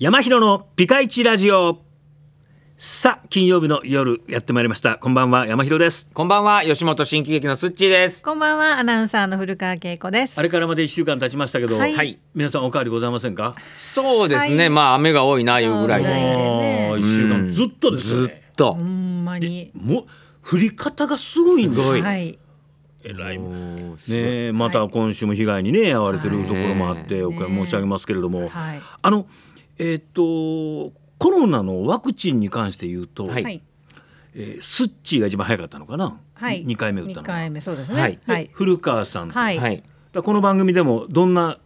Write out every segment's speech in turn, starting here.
山広のピカイチラジオさあ金曜日の夜やってまいりましたこんばんは山広ですこんばんは吉本新喜劇のすっちーですこんばんはアナウンサーの古川恵子ですあれからまで一週間経ちましたけど、はい皆さんお変わりございませんかそうですね、はいまあ雨が多いないうぐらいで、ね一週間ずっとですねずっとほんまにもう降り方がすごいんですよはいえらいねえまた今週も被害にね遭われてるところもあってお悔やみ申し上げますけれども、はいあのえっ、ー、とコロナのワクチンに関して言うと、はい、えー、スッチーが一番早かったのかな、はい、2回目打ったの回目そうですね、はいはい、古川さん、はい、この番組でもどんな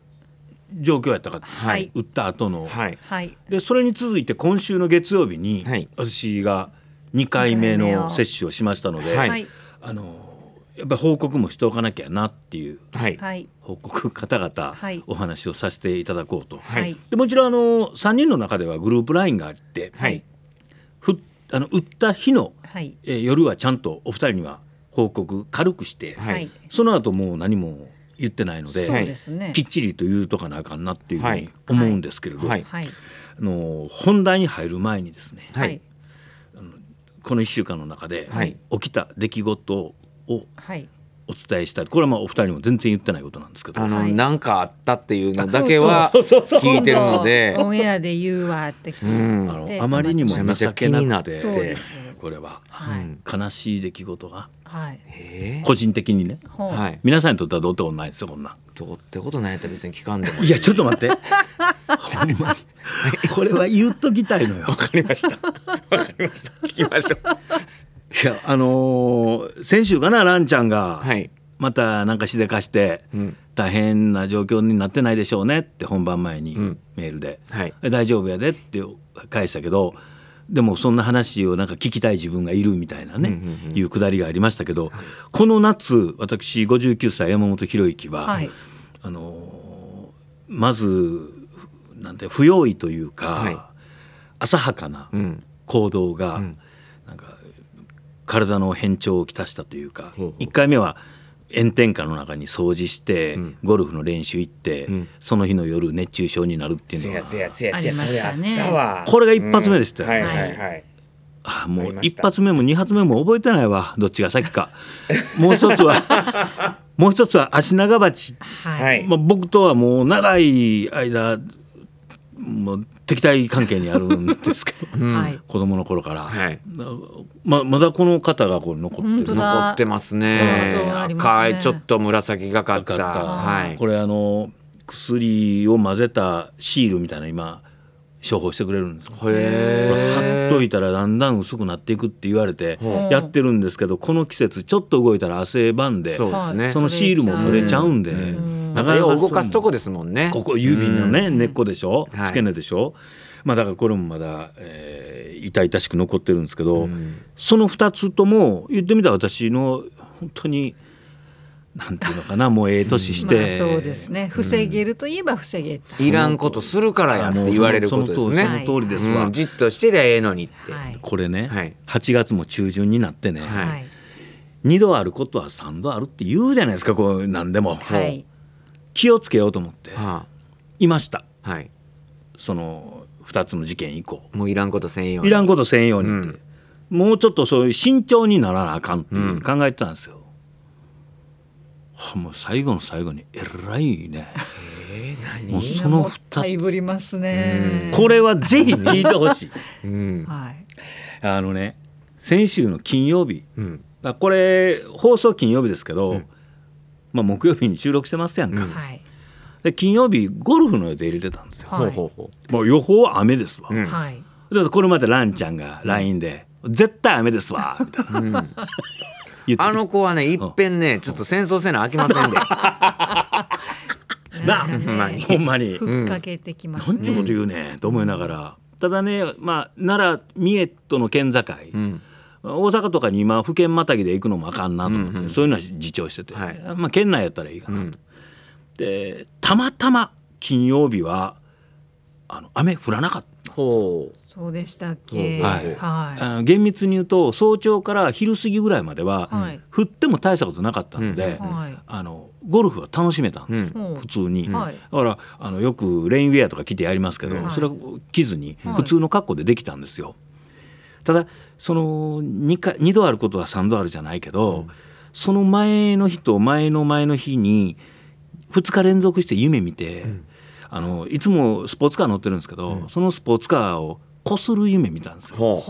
状況やったか、はい、打った後の、はいでそれに続いて今週の月曜日に、私が2回目の接種をしましたので、はい、あのやっぱり報告もしておかなきゃなっていう、はい、報告方々、はい、お話をさせていただこうと、はい、でもちろんあの3人の中ではグループ LINE があって、はい、ふあの売った日の、はいえ夜はちゃんとお二人には報告軽くして、はい、その後もう何も言ってないので、はい、きっちりと言うとかなあかんなっていうふうに思うんですけれど、はいはい、あの本題に入る前にですね、はい、この1週間の中で起きた出来事ををお伝えした、はい、これはまあお二人も全然言ってないことなんですけどあの、はい、かあったっていうの だけは聞いてるのでオンエアで言うわって聞いて、うん、あのあまりにも情けなくてなこれは、はい、悲しい出来事が、はい、個人的にね、はい、皆さんにとってはどうってことないですよこんなどうってことないやったら別に聞かんでもいやちょっと待ってほんまに これは言っときたいのよわかりましたわかりました聞きましょういやあのー、先週かなランちゃんが、はい、またなんかしでかして、うん、大変な状況になってないでしょうねって本番前にメールで「うんはい、大丈夫やで」って返したけどでもそんな話をなんか聞きたい自分がいるみたいなね、うんうん、いうくだりがありましたけど、この夏私59歳山本博之は、あのー、まずなんて不用意というか、浅はかな行動が、うん体の変調をきたしたというか、ほ1回目は炎天下の中に掃除して、ゴルフの練習行って、その日の夜熱中症になるっていうのがこれが一発目でしたよね。はいはいはいあもう一発目も二発目も覚えてないわどっちが先かもう一つは もう一つは足長鉢、はいまあ、僕とはもう長い間もう敵対関係にあるんですけど、うん、子供の頃から、はい、ままだこの方がこれ残ってる残ってますね,、えい、ねちょっと紫がかったはい、これあの薬を混ぜたシールみたいな今処方してくれるんですへ貼っといたらだんだん薄くなっていくって言われてやってるんですけどこの季節ちょっと動いたら汗ばんでそのシールも取れちゃうんで。なかなか動かすとこですもんねここ郵便のね、根っこでしょ付け根でしょ、はまあ、だからこれもまだ、えー、痛々しく残ってるんですけど、その二つとも言ってみたら私の本当になんていうのかなもうええ年して、まあ、そうですね防げるといえば防げ、いらんことするからやって言われることですねその通りですわ、じっとしてりゃええのにって、はい、これね、はい、月も中旬になってね、はい、度あることは三度あるって言うじゃないですかこう何でも、はい、気をつけようと思ってはあ、いました、はい、その2つの事件以降もういらんことせんようにいらんことせんようにって、うん、もうちょっとそういう慎重にならなあかんって考えてたんですよ、うん、もう最後の最後にえらいね、えー、もうその2つ、これはぜひ聞いてほしい、うんあのね先週の金曜日、うん、これ放送金曜日ですけど、うんまあ、木曜日に収録してますやんか、うん、で金曜日ゴルフの予定入れてたんですよ、はい、もう予報は雨ですわ、うん、でこれまでランちゃんが LINE で「絶対雨ですわ」みたいな。うんあの子はねいっぺんねちょっと戦争せなあきませんで。なほんまにほんまに。ふっかけてきますね。なんちゅうこと言うねと思いながらただねまあ奈良三重との県境、うん、大阪とかに今府県またぎで行くのもあかんなと思って、うんうん、そういうのは自重してて、はい、まあ、県内やったらいいかなと。うん、でたまたま金曜日はあの雨降らなかった。ほうそうでしたっけ、はい、はい、あの厳密に言うと早朝から昼過ぎぐらいまでは、はい、降っても大したことなかったので、うん、あのゴルフは楽しめたんです、うん、普通に、うん、だからあのよくレインウェアとか着てやりますけど、それは着ずに普通の格好でできたんですよ。ただその 2, 回2度あることは3度あるじゃないけど、うん、その前の日と前の前の日に2日連続して夢見て、うん、あのいつもスポーツカー乗ってるんですけど、うん、そのスポーツカーをこする夢見たんですよ。ほ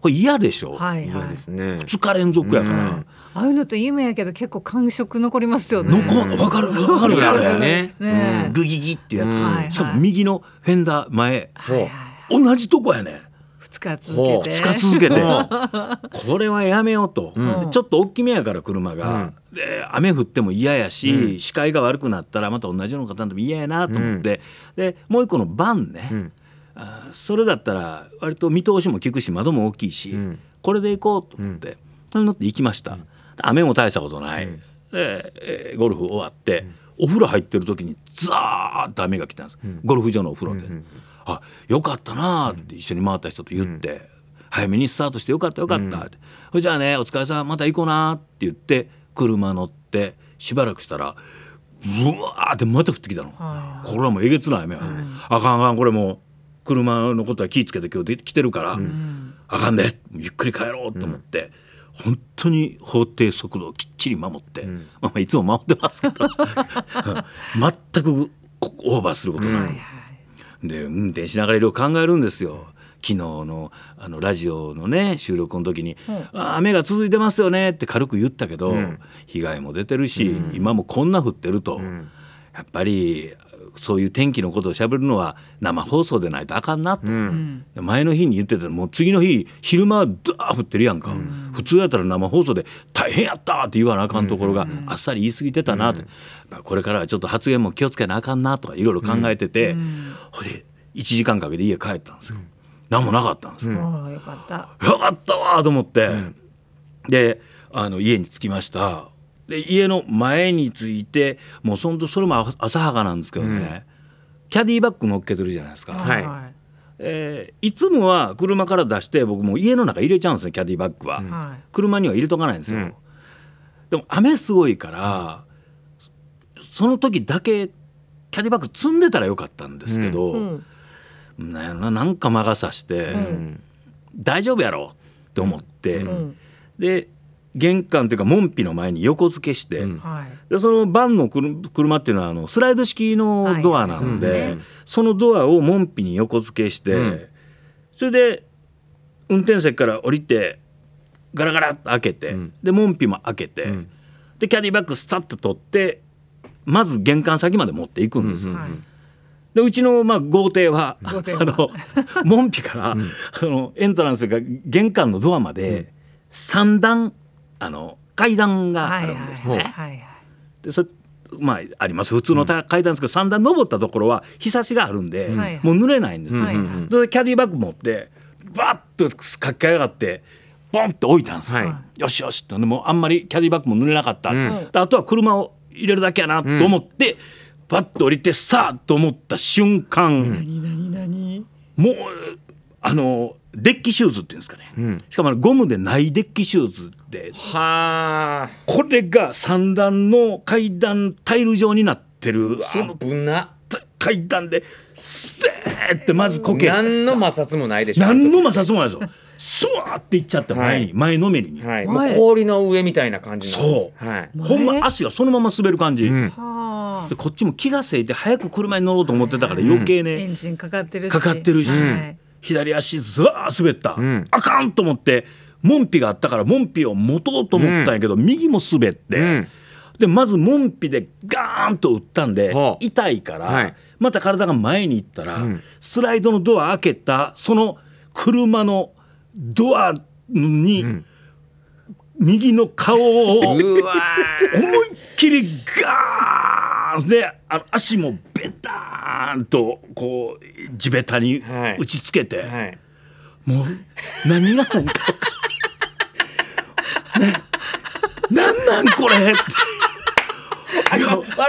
これ嫌でしょ。はいはい、二日連続やから。ああいうのと夢やけど結構感触残りますよね。残る。わかるわかるやね。ね、うん、グギギってやつ、しかも右のフェンダー前、は同じとこやね。日続けて2日続けてこれはやめようと、うん、ちょっと大きめやから車が、うん、で雨降っても嫌やし、うん、視界が悪くなったらまた同じような方でも嫌やなと思って、でもう一個のバンね、うん、あそれだったら割と見通しも利くし窓も大きいし、これで行こうと思って、それに乗って行きました、雨も大したことない、でゴルフ終わって、お風呂入ってる時にザーッと雨が来たんです、ゴルフ場のお風呂で。あよかったなって一緒に回った人と言って、早めにスタートしてよかったよかったって、うん、じゃあねお疲れさんまた行こうなって言って車乗ってしばらくしたらうわーってまた降ってきたの、はい、これはもうえげつない雨、うん、あかんあかんこれもう車のことは気ぃつけて今日来てるから、うん、あかんでゆっくり帰ろうと思って。うん、本当に法定速度をきっちり守って、うん、まあ、いつも守ってますけど 全くオーバーすることない、で運転しながらいろいろ考えるんですよ。昨日のあのラジオのね収録の時に「うん、あ雨が続いてますよね」って軽く言ったけど、うん、被害も出てるし、今もこんな降ってると、やっぱりそういう天気のことをしゃべるのは生放送でないとあかんなと、うん、前の日に言ってたもう次の日昼間はダー降ってるやんか、うん、普通やったら生放送で「大変やった!」って言わなあかんところがあっさり言い過ぎてたなと、これからはちょっと発言も気をつけなあかんなとかいろいろ考えてて、ほで1時間かけて家帰ったんですよ。何もなかったんですよ。よかった。よかったわと思って、であの家に着きました。で家の前についてもうそんとそれも浅はかなんですけどね、うん、キャディバッグ乗っけてるじゃないですか。はいえー、いつもは車から出して僕も家の中入れちゃうんですねキャディバッグは、うん、車には入れとかないんですよ、うん、でも雨すごいから、うん、その時だけキャディバッグ積んでたらよかったんですけど、うんうん、ななんか魔が差して、大丈夫やろって思って、で玄関というか門扉の前に横付けして、うん、でそのバンの車っていうのはあのスライド式のドアなので、はいそのドアを門扉に横付けして、うん、それで運転席から降りてガラガラッと開けて、で門扉も開けて、でキャディバッグスタッと取ってまず玄関先まで持っていくんですよ。うんうんうんでうちのまあ豪邸はあの門扉から、あのエントランスが玄関のドアまで3段あの階段があるんですね。でそまあ、あります普通の階段ですけど、うん、3段登ったところは日差しがあるんで、うん、もう濡れないんですよ。はいはい、でキャディバッグ持ってバッとかき換え上がってボンって置いたんです、はい、よしよしってもうあんまりキャディバッグも濡れなかった、うん、あとは車を入れるだけやなと思って、うん、バッと降りてさあと思った瞬間もうあのデッキシューズっていうんですかね、うん、しかもゴムでないデッキシューズではこれが3段の階段タイル状になってる階段でスーってまずこけ何の摩擦もないでしょ何の摩擦もないですよスワーっていっちゃって前に、はい、前のめりに、はい、もう氷の上みたいな感じそう、はい、ほんま足がそのまま滑る感じ、うん、でこっちも気がせいて早く車に乗ろうと思ってたから余計ね、うん、エンジンかかってるしかかってるし、うん左足ずわー滑った、うん、あかんと思って門扉があったから門扉を持とうと思ったんやけど、うん、右も滑って、うん、でまず門扉でガーンと打ったんで、痛いから、はい、また体が前に行ったら、スライドのドア開けたその車のドアに、右の顔を思いっきりガーンであの足もベターンとこう地べたに打ちつけて、はいはい、もう何がなんかなん なんこれって。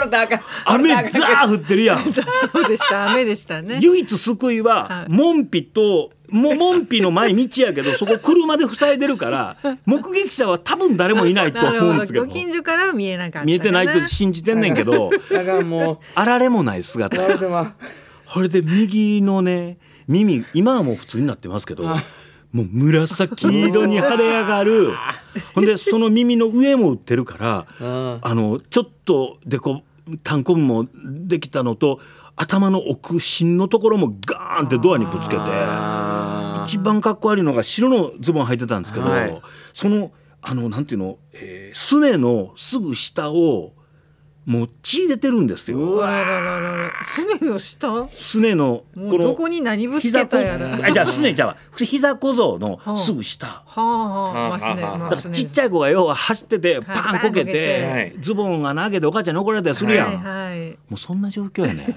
たあか雨ザー降ってるやん そうでした雨でしたね唯一救いは門扉とも門扉の前道やけどそこ車で塞いでるから目撃者は多分誰もいないと思うんですけどご近所からは見えなかった見えてないと信じてんねんけどあられもない姿これで右のね耳今はもう普通になってますけどもう紫色に腫れ上がる ほんでその耳の上も売ってるから あのちょっとでこたんこぶもできたのと頭の奥芯のところもガーンってドアにぶつけて一番かっこ悪いのが白のズボン履いてたんですけど、はい、そのあのなんていうの、えー、すねのすぐ下をもっち出てるんですよ。うわらららら、すねの下。すねの、この。どこに何ぶつけたやら。あ、じゃあ、すねちゃう膝小僧のすぐ下。はあ、はあ、ますね。だから、ちっちゃい子が要は走ってて、パンこけて、ズボンが投げて、お母ちゃんに怒られたりするやん。もうそんな状況やね。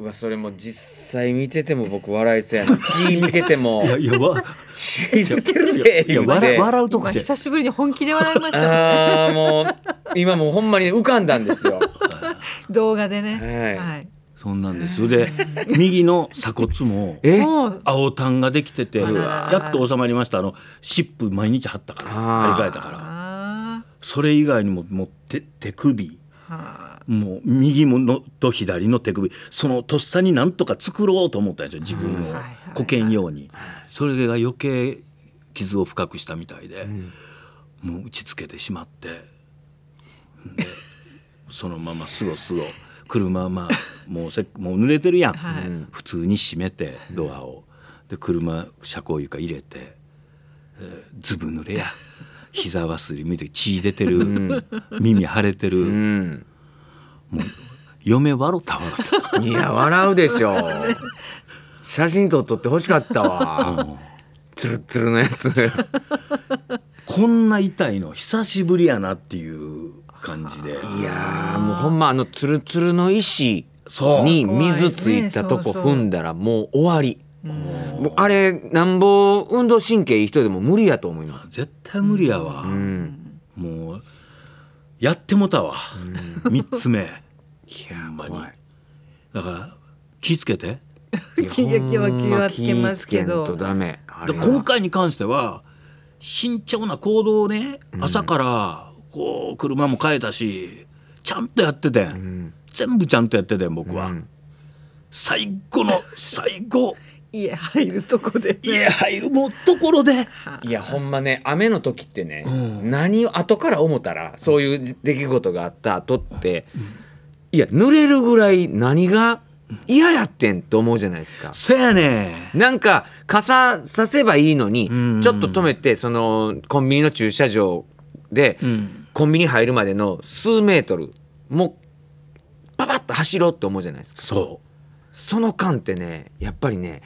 うわそれも実際見てても僕笑いそうやな 血見ててもいやわ血出てるねいや笑笑うとこじゃ久しぶりに本気で笑いましたあもう今もうほんまに浮かんだんですよ 動画でねはい、はいそんなんです。で、右の鎖骨も、え、青タンができてて、やっと収まりました。あの、湿布毎日貼ったから、貼り替えたから。それ以外にも、もう手、手首。はあもう右のと左の手首そのとっさになんとか作ろうと思ったんですよ自分をこけんように、それが余計傷を深くしたみたいで、もう打ちつけてしまって そのまますごすご車まあもうせもう濡れてるやん、はい、普通に閉めてドアをで車車高床入れて、えー、ずぶ濡れや。膝はすりむいて血出てる、耳腫れてる、もう嫁笑ったわ いや笑うでしょ写真撮っとってほしかったわ、ツルツルのやつこんな痛いの久しぶりやなっていう感じでいやもうほんまあのツルツルの石に水ついたとこ踏んだらもう終わり。もうあれなんぼ運動神経いい人でも無理やと思います絶対無理やわ、うん、もうやってもたわ、うん、3つ目いやまにだから気付けて気は気はつけますけど今回に関しては慎重な行動をね朝からこう車も変えたしちゃんとやってて、うん、全部ちゃんとやってて僕は、うん、最後の最後家入るとこで、ね、家入るもところでいやほんまね雨の時ってね、うん、何を後から思ったらそういう出来事があった後って、うん、いや濡れるぐらい何が嫌やってんと思うじゃないですか。そやねなんか傘させばいいのに、うんちょっと止めてそのコンビニの駐車場で、うん、コンビニ入るまでの数メートルもうパパッと走ろうって思うじゃないですか。そうその間ってねやっぱりね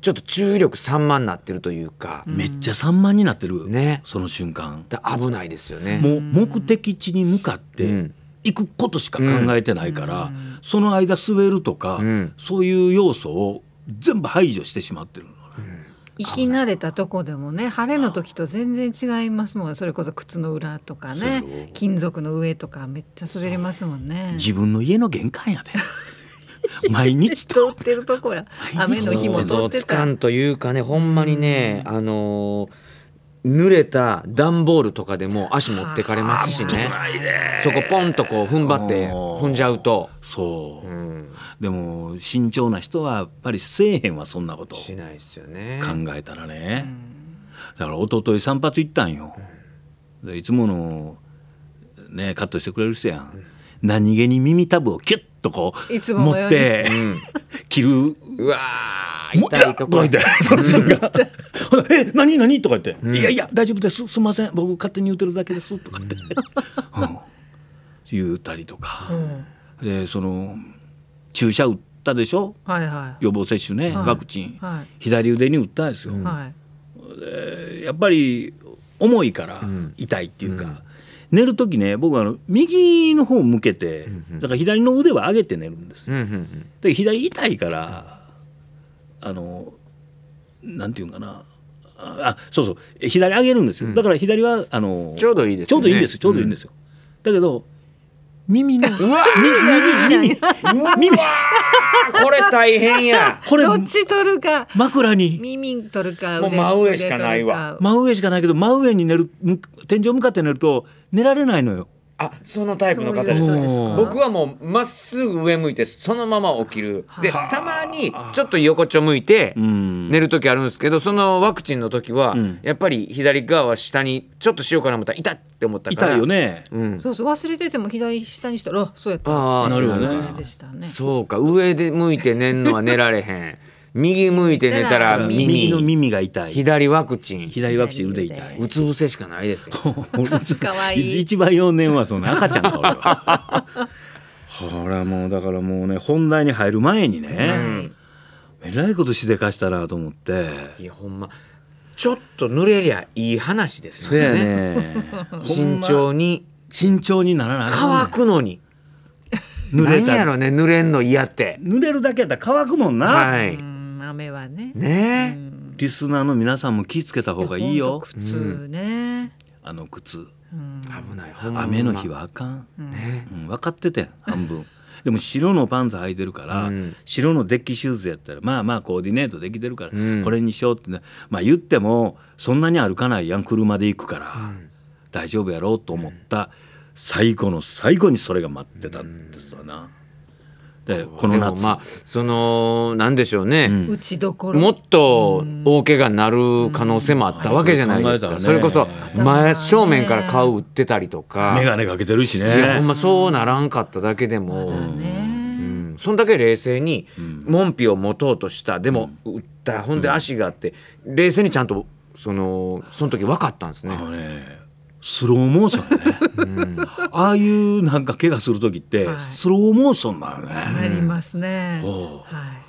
ちょっと注意力散漫になってるというか、めっちゃ散漫になってる、ね、その瞬間危ないですよねもう目的地に向かって行くことしか考えてないから、うん、その間滑るとか、うん、そういう要素を全部排除してしまってるの、ね生き慣れたとこでもね晴れの時と全然違いますもんそれこそ靴の裏とかね金属の上とかめっちゃ滑りますもんね自分の家の玄関やで 毎日通ってるとこや雨の日も通ってたというかねほんまにね、あのー濡れた段ボールとかでも足持ってかれますしねそこポンとこう踏ん張って踏んじゃうとそう、うん、でも慎重な人はやっぱりせえへんはそんなことしないですよね考えたらね、うん、だから一昨日散髪行ったんよ、うん、いつものねカットしてくれる人やん、何気に耳たぶをキュッとこ持って着る。うわ痛いとこ痛い その瞬間え、ら「え何何?」とか言って「いやいや大丈夫ですすみません僕勝手に言うてるだけです」とかって、うん、言うたりとか、うん、でその注射打ったでしょ、はいはい、予防接種ね、はい、ワクチン、はい、左腕に打ったんですよ。はい、やっぱり重いから痛いっていうか、寝る時ね僕はあの右の方向けてだから左の腕は上げて寝るんですよ。で左痛いからあのなんていうかなあそうそう左上げるんですよ、だから左はあのちょうどいいです、ちょうどいいんですちょうどいいんですよ、だけど耳のうわ耳耳耳これ大変やこれどっち取るか枕に耳取るかもう真上しかないわ真上しかないけど真上に寝る天井向かって寝ると寝られないのよあそのタイプの方です僕はもうまっすぐ上向いてそのまま起きるでたまにちょっと横ちょ向いて寝る時あるんですけどそのワクチンの時は、やっぱり左側は下にちょっとしようかな思ったら痛って思ったから痛いよね、うん、そうそう忘れてても左下にしたらそうやったあなるほど、ね、そうか上で向いて寝んのは寝られへん右向いて寝たら耳右の耳が痛い左ワクチン左ワクチン腕痛いうつ伏せしかないですよかわいい一番幼年はその赤ちゃんか ほらもうだからもうね本題に入る前にね、うん、えらいことしでかしたなと思っていやほんまちょっと濡れりゃいい話ですよね 慎重に慎重にならない、乾くのに濡れたやろね濡れんの嫌って濡れるだけやったら乾くもんな、はい雨はねね、うん、リスナーの皆さんも気ぃつけた方がいいよ靴ね、うん、あの靴、うん、危ない雨の日はあかん、ねうん、分かってて半分 でも白のパンツ履いてるから、うん、白のデッキシューズやったらまあまあコーディネートできてるから、うん、これにしようって、ね、まあ言ってもそんなに歩かないやん車で行くから、うん、大丈夫やろうと思った、最後の最後にそれが待ってたんですわな。でこの夏まあそのなんでしょうね、うん、もっと大怪我になる可能性もあったわけじゃないですか、うん、それこそ真正面から顔売ってたりとか眼鏡かけてるしねほんまそうならんかっただけでも、うん、そんだけ冷静に門扉を持とうとしたでも売ったほんで足があって冷静にちゃんとそのその時分かったんですね。スローモーションね、ああいうなんか怪我する時って、スローモーションなのね。なりますね。はい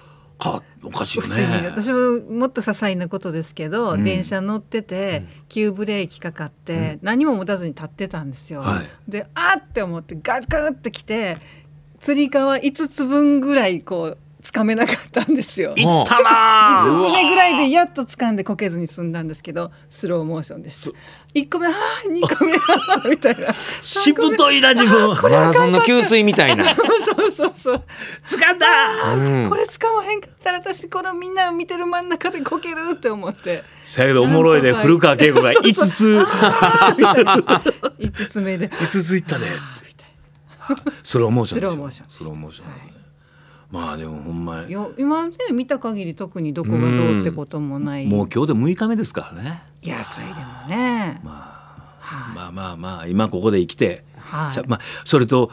かおかしいよね私ももっと些細なことですけど、うん、電車乗ってて、急ブレーキかかって、うん、何も持たずに立ってたんですよ。はい、であって思ってガッガッってきてつり革5つ分ぐらいこうつかめなかったんですよ。い ったな5つ目ぐらいでやっとつかんでこけずに済んだんですけどスローモーションです。一個目はあ2個目はみたいなしぶといな自分マラソンの給水みたいなそうそうそう掴んだ、これ掴まへんかったら私このみんなを見てる真ん中でこけるって思ってせやけどおもろいで、ね、古川恵子が 五つ五つ目で五つ行ったでスローモーションスローモーション、スローーモション。まあでもほんまいや今まで見た限り特にどこがどうってこともない、もう今日で6日目ですからねいやそれでもね、まあはまあまあまあ今ここで生きて、はまあそれと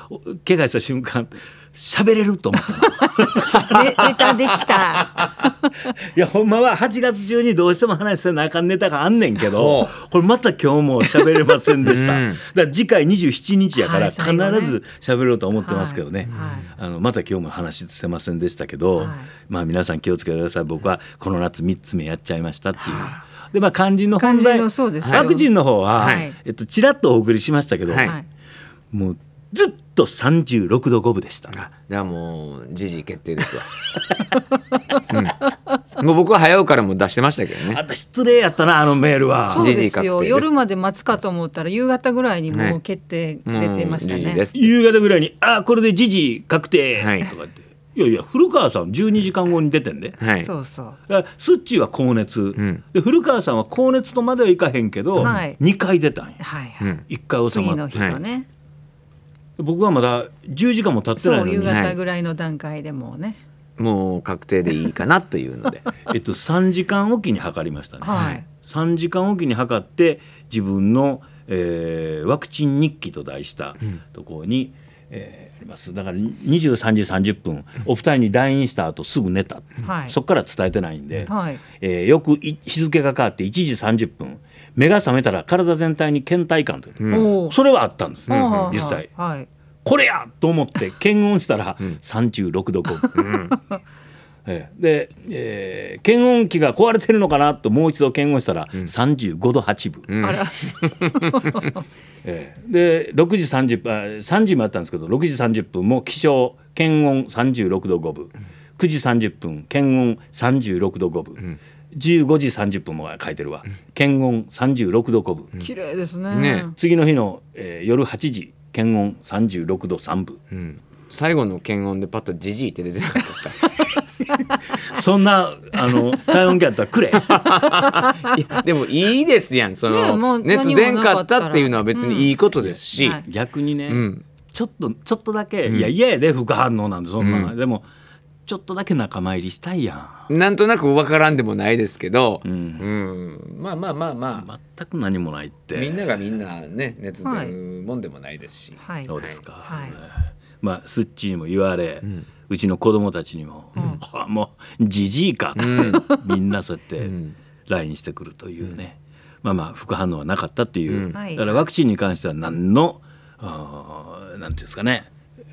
怪我した瞬間喋れると思ったネタできた いやほんまは8月中にどうしても話せなあかんネタがあんねんけどこれまた今日も喋れませんでした、うん、だ次回27日やから必ず喋ろうと思ってますけどね、はいはい、あのまた今日も話せませんでしたけど、はい、まあ皆さん気をつけてください僕はこの夏3つ目やっちゃいましたっていう。でまあ肝心の本題ワクチンの方は、えっと、ちらっとお送りしましたけど、もうずっと三十六度五分でしたあじゃあもう時じ決定ですわ、うん、もう僕は早うからも出してましたけどねあ失礼やったなあのメールはそうですよ夜まで待つかと思ったら夕方ぐらいにもう決定出てましたね、ね、夕方ぐらいに「あこれで時じ確定」とかって。いやいや古川さん十二時間後に出てんで、はい、そうそうだからスッチーは高熱、うん、で古川さんは高熱とまではいかへんけど、はい、2回出たんや、はいはい、1回収まって、ね、僕はまだ10時間も経ってないのに夕方ぐらいの段階でもうね、はい、もう確定でいいかなというので えっと3時間おきに測りましたね、はい、3時間おきに測って自分の、えー、ワクチン日記と題したところに、うん、えー、ありますだから23時30分お二人に来院した後すぐ寝た、はい、そこから伝えてないんで、はいえー、よく日付が変わって1時30分目が覚めたら体全体に倦怠感という、それはあったんです、実際、これやと思って検温したら36度5分。で、えー、検温器が壊れてるのかなともう一度検温したら、うん、35度8分、うん、えー、で6時30分3時もあったんですけど6時30分も起床検温36度5分9時30分検温36度5分、うん、15時30分も書いてるわ、検温36度5分綺麗ですね、ね、次の日の、えー、夜8時検温36度3分、うん、最後の検温でパッとじじいって出てなかったですか そんなあの体温計やったらくれ でもいいですやんその、熱出んかったっていうのは別にいいことですし、うん逆にね、ちょっとちょっとだけ、いやいやで副反応なんでそんな、でもちょっとだけ仲間入りしたいやんなんとなく分からんでもないですけど、うん、まあまあまあまあ全く何もないってみんながみんなね熱出るもんでもないですし、はい、そうですか、はい、まあスッチにも言われ、うちの子供たちにも「うん、もうじじいか」って、みんなそうやって LINE してくるというね、まあまあ副反応はなかったっていう、だからワクチンに関しては何の何ていうんですかね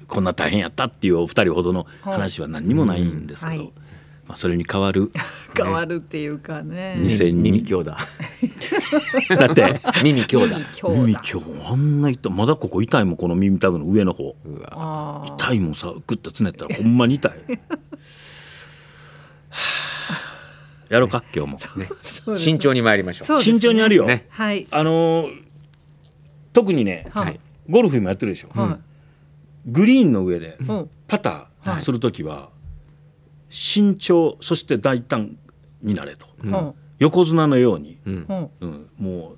こんな大変やったっていうお二人ほどの話は何にもないんですけど。まあ、それに変わる、ね、変わるっていうかね耳強だだって耳強だ耳強あんな痛まだここ痛いもこの耳たぶの上の方痛いもんさグッとつねったらほんまに痛い やろうか今日も、ね、慎重に参りましょう、ね、慎重にあるよ、ねはい、あのー、特にね、はい、ゴルフ今やってるでしょ、はい、グリーンの上でパターする時は、うん慎重そして大胆になれと、うん、横綱のように、うん、うん、もう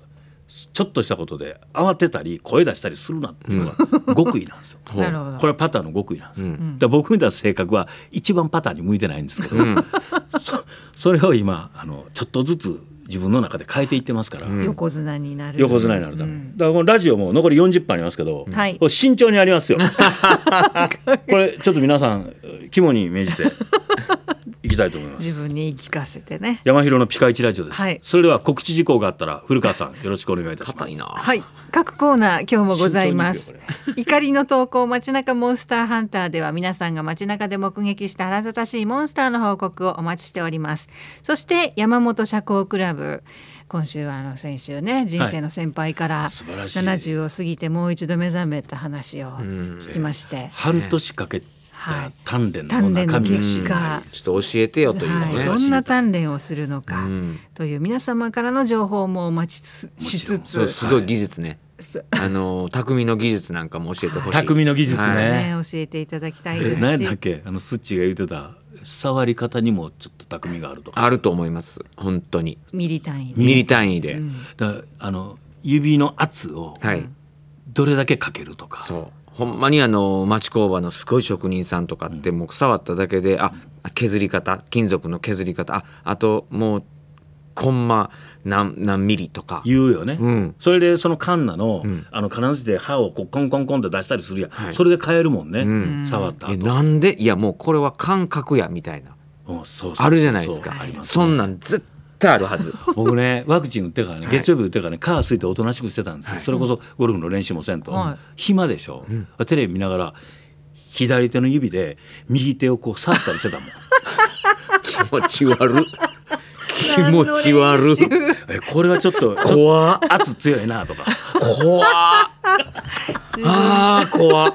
ちょっとしたことで慌てたり声出したりするなっていうのは極意なんですよ。これはパターの極意なんですよ。うん、で僕みたいな性格は一番パターに向いてないんですけど、そそれを今あのちょっとずつ自分の中で変えていってますから、うん、横綱になる横綱になるため、うん、だからこのラジオも残り40分ありますけど、うん、これ慎重にありますよ これちょっと皆さん肝に銘じていきたいと思います自分に聞かせてね山広のピカイチラジオです、はい、それでは告知事項があったら古川さんよろしくお願いいたしますはい各コーナー今日もございます怒りの投稿街中モンスターハンターでは皆さんが街中で目撃した腹立たしいモンスターの報告をお待ちしておりますそして山本社交クラブ今週はあの先週ね人生の先輩から70を過ぎてもう一度目覚めた話を聞きまして、はい、半年かけはい、鍛錬の中身が知りたいちょっと教えてよという、ねはい、どんな鍛錬をするのかという皆様からの情報もお待ちつつつ、うすごい技術ね、はい、あの匠の技術なんかも教えてほしい匠の技術ねね、教えていただきたいです何だっけあのスッチが言ってた触り方にもちょっと匠があるとあると思います本当にミリ単位ミリ単位で、うん、だあの指の圧をどれだけかけるとか、そうほんまにあの町工場のすごい職人さんとかってもう触っただけであ削り方金属の削り方ああともうコンマ何何ミリとか言うよね、うん、それでそのカンナの,、うん、あの金槌で刃をこうコンコンコンと出したりするやん、はい、それで変えるもんね、うん、触ったなんでいやもうこれは感覚やみたいな、うん、そうそうあるじゃないですかそんなん絶対対あるはず 僕ねワクチン打ってからね月曜日打ってからね火ついておとなしくしてたんですよ、はい、それこそゴルフの練習もせんと、はい、暇でしょ、うん、テレビ見ながら左手の指で右手をこう触ったりしてたもん 気持ち悪気持ち悪えこれはちょっと怖圧強いなとか怖 あー怖っ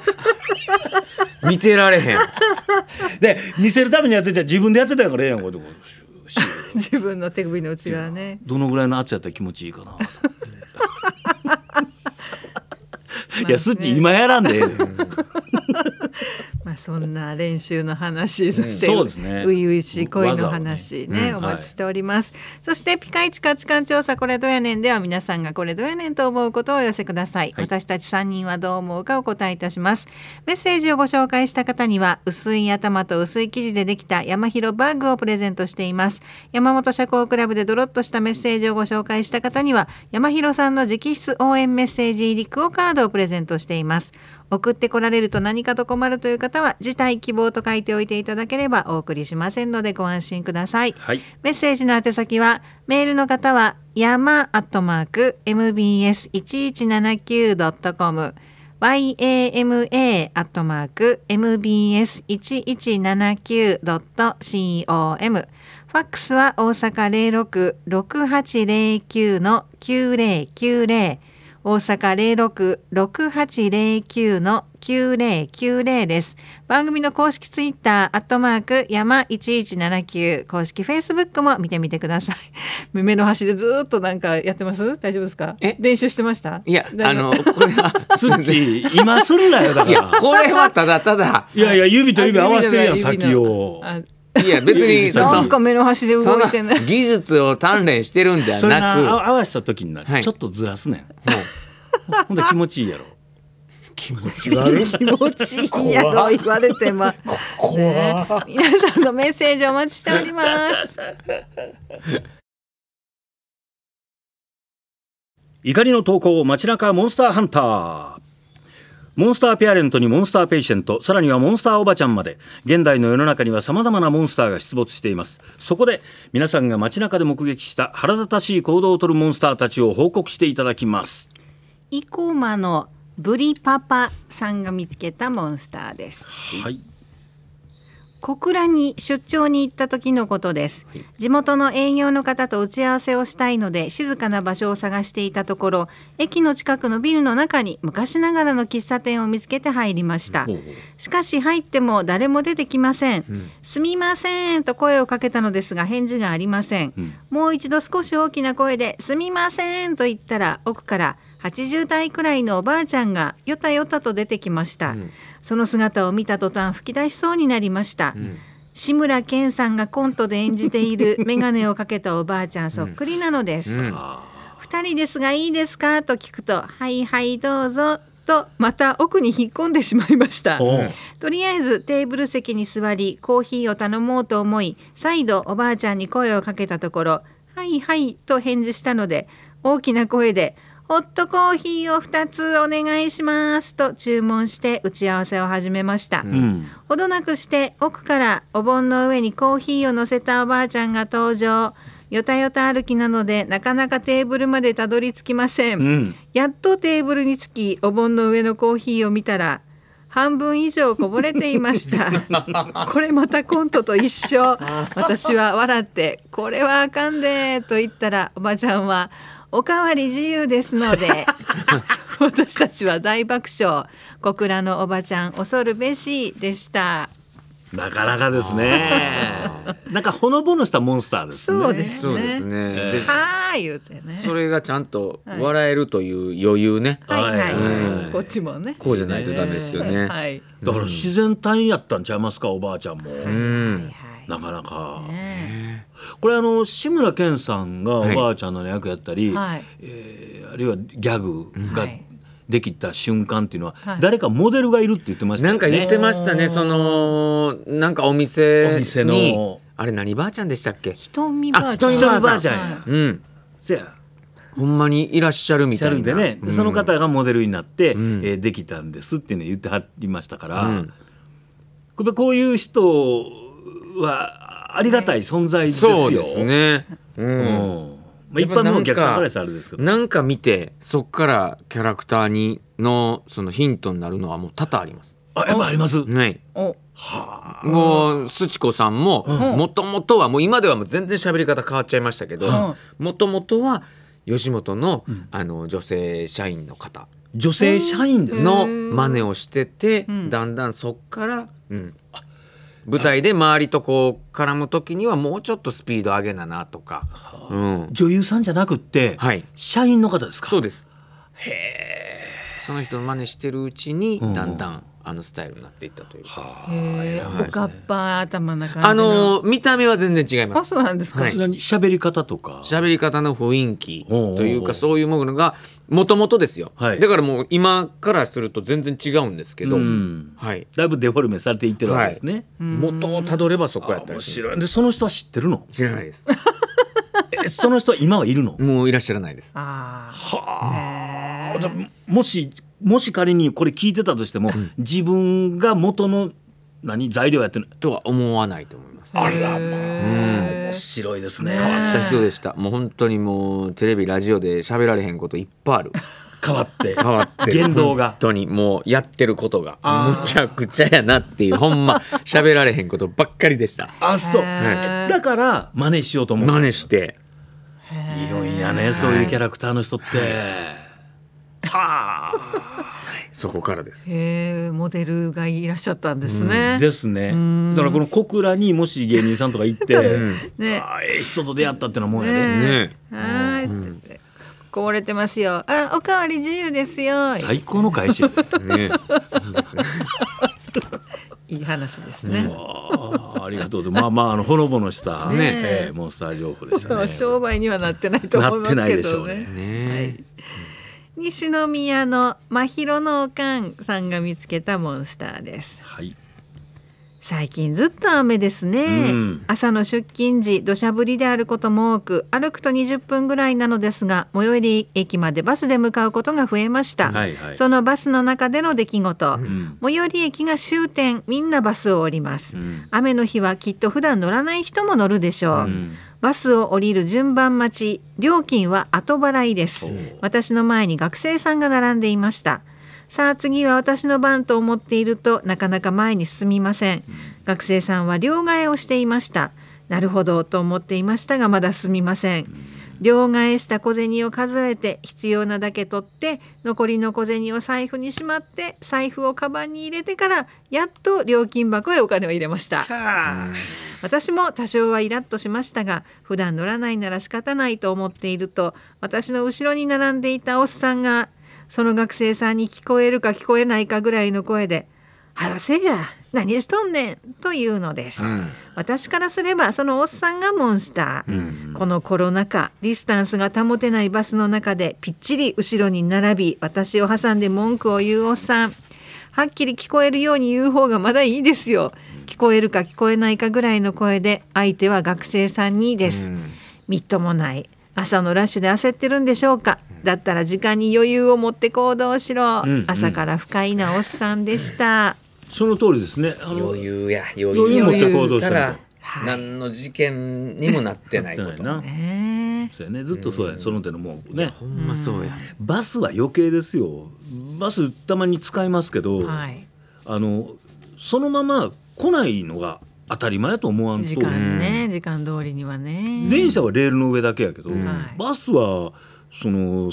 見てられへんで見せるためにやってた自分でやってたからええやんこういうとこ 自分の手首の内側ねどのぐらいの圧やったら気持ちいいかな いや、ね、スッチ今やらんでえ まあ、そんな練習の話、そして初々しい恋の話ね、ねお待ちしております、はい、そしてピカイチ価値観調査これどやねんでは皆さんがこれどやねんと思うことをお寄せください、はい、私たち3人はどう思うかお答えいたしますメッセージをご紹介した方には薄い頭と薄い生地でできた山広バッグをプレゼントしています山本社交クラブでドロッとしたメッセージをご紹介した方には山広さんの直筆応援メッセージ入りクオカードをプレゼントしています送ってこられると何かと困るという方は辞退希望と書いておいていただければお送りしませんのでご安心ください、はい、メッセージの宛先はメールの方は山アットマーク mbs1179.com yama アットマーク mbs1179.com ファックスは大阪066809の9090大阪066809の9090です。番組の公式ツイッター、アットマーク、山1179、公式フェイスブックも見てみてください。目 の端でずっとなんかやってます大丈夫ですかえ練習してましたいや、あの、これは、スッチ、今すんなよ、だから。これはただただ。いやいや、指と指合わせてるやん、先を。いや 別になんか目の端で動いてない技術を鍛錬してるんではなく合わせた時にな、ちょっとずらすねん、ほんで気持ちいいやろ 気持ち悪い 気持ちいいやろ言われてま怖、ね、皆さんのメッセージお待ちしております怒りの投稿街中モンスターハンターモンスターペアレントにモンスターペイシェントさらにはモンスターおばちゃんまで現代の世の中にはさまざまなモンスターが出没していますそこで皆さんが街中で目撃した腹立たしい行動をとるモンスターたちを報告していただきます生駒のブリパパさんが見つけたモンスターですはい小倉に出張に行った時のことです、はい、地元の営業の方と打ち合わせをしたいので静かな場所を探していたところ駅の近くのビルの中に昔ながらの喫茶店を見つけて入りましたしかし入っても誰も出てきません、うん、すみませんと声をかけたのですが返事がありません、うん、もう一度少し大きな声で「すみません」と言ったら奥から「80代くらいのおばあちゃんがよたよたと出てきました、うん、その姿を見た途端吹き出しそうになりました、うん、志村けんさんがコントで演じている 眼鏡をかけたおばあちゃんそっくりなのです、うん、2人ですがいいですかと聞くとはいはいどうぞとまた奥に引っ込んでしまいましたとりあえずテーブル席に座りコーヒーを頼もうと思い再度おばあちゃんに声をかけたところ「はいはい」と返事したので大きな声で「ホットコーヒーを2つお願いしますと注文して打ち合わせを始めました、うん、ほどなくして奥からお盆の上にコーヒーを乗せたおばあちゃんが登場よたよた歩きなのでなかなかテーブルまでたどり着きません、うん、やっとテーブルにつきお盆の上のコーヒーを見たら半分以上こぼれていました これまたコントと一緒私は笑ってこれはあかんでと言ったらおばちゃんはおかわり自由ですので 私たちは大爆笑小倉のおばちゃん恐るべしでしたなかなかですね なんかほのぼのしたモンスターですねそうですねはい言うてねそれがちゃんと笑えるという余裕ね、はい、はいはいはい、こっちもねこうじゃないとダメですよね、えー、はい、だから自然体やったんちゃいますかおばあちゃんも、うん、なかなか、ねこれあの志村けんさんがおばあちゃんの役やったり、はい、えー、あるいはギャグが、はいできた瞬間っていうのは、誰かモデルがいるって言ってました、ね、なんか言ってましたね。そのなんかお店お店のあれ何ばあちゃんでしたっけ？瞳ばあちゃん。瞳ばあちゃんや。はい、うん。せや。ほんまにいらっしゃるみたいな。でね、うん、その方がモデルになって、うん、えー、できたんですっていうの言ってはりましたから、うん、こういう人はありがたい存在ですよ。そうですね。うん。うんまあ、一般の逆算からしたらあれですけどなんか見てそこからキャラクターにのそのヒントになるのはもう多々あります。あやっぱあります。はい。はもうすちこさんももともとはもう今ではもう全然喋り方変わっちゃいましたけどもともとは吉本の,、あの女性社員の方女性社員です、ね、の真似をしてて、だんだんそっから、うん、あ舞台で周りとこう絡む時にはもうちょっとスピード上げななとか、うん、女優さんじゃなくて、はい、社員の方ですかそうですへえその人の真似してるうちにだんだん、あのスタイルになっていったというか。おかっぱ頭な感じあの見た目は全然違います。あそうなんですか。喋、り方とか。喋り方の雰囲気というかそういうものがもともとですよ、だからもう今からすると全然違うんですけど、はい、だいぶデフォルメされていってるわけですね。元をたどればそこやったりする。でその人は知ってるの？知らないです。その人は今はいるの？もういらっしゃらないです。ああ。はあ。もしもし仮にこれ聞いてたとしても、うん、自分が元の何材料やってるとは思わないと思います。あらまあ、面白いですね。変わった人でした。もう本当にもうテレビラジオで喋られへんこといっぱいある。変わって変わって言動が本当にもうやってることがむちゃくちゃやなっていうほんま喋られへんことばっかりでした。あそう、はい、だから真似しようと思う。真似して。いるんやねそういうキャラクターの人って。はあそこからです。ええモデルがいらっしゃったんですね。ですね。だからこの小倉にもし芸人さんとか行って、ね、ええ人と出会ったってのもやね。ねはい、うこぼれてますよ。あ、おかわり自由ですよ。最高の会社。ね。いい話ですね。ありがとうまあまああのほのぼのしたね、えー、モンスター情報でした商売にはなってないと思いますけどね。はい。西宮の真宙のおかんさんが見つけたモンスターです。はい最近ずっと雨ですね、うん、朝の出勤時土砂降りであることも多く歩くと20分ぐらいなのですが最寄り駅までバスで向かうことが増えました、はいはい、そのバスの中での出来事、うん、最寄り駅が終点みんなバスを降ります、うん、雨の日はきっと普段乗らない人も乗るでしょう、バスを降りる順番待ち料金は後払いです私の前に学生さんが並んでいましたさあ次は私の番と思っているとなかなか前に進みません、うん、学生さんは両替をしていましたなるほどと思っていましたがまだ進みません、うん両替した小銭を数えて必要なだけ取って残りの小銭を財布にしまって財布をカバンに入れてからやっと料金箱へお金を入れました。私も多少はイラッとしましたが普段乗らないなら仕方ないと思っていると私の後ろに並んでいたおっさんがその学生さんに聞こえるか聞こえないかぐらいの声で「はよせいや何しとんねんというのです、うん、私からすればそのおっさんがモンスター、うん、このコロナ禍ディスタンスが保てないバスの中でぴっちり後ろに並び私を挟んで文句を言うおっさんはっきり聞こえるように言う方がまだいいですよ聞こえるか聞こえないかぐらいの声で相手は学生さんにです、うん、みっともない朝のラッシュで焦ってるんでしょうかだったら時間に余裕を持って行動しろ、朝から不快なおっさんでした、その通りですね余裕や余裕余裕持って行動したら何の事件にもなってないこと、ね、そうやねずっとそうや、うん、その手のもうねほんまそうやバスは余計ですよバスたまに使いますけど、はい、あのそのまま来ないのが当たり前と思わんと時間ね、うん、時間通りにはね電車はレールの上だけやけど、うん、バスはその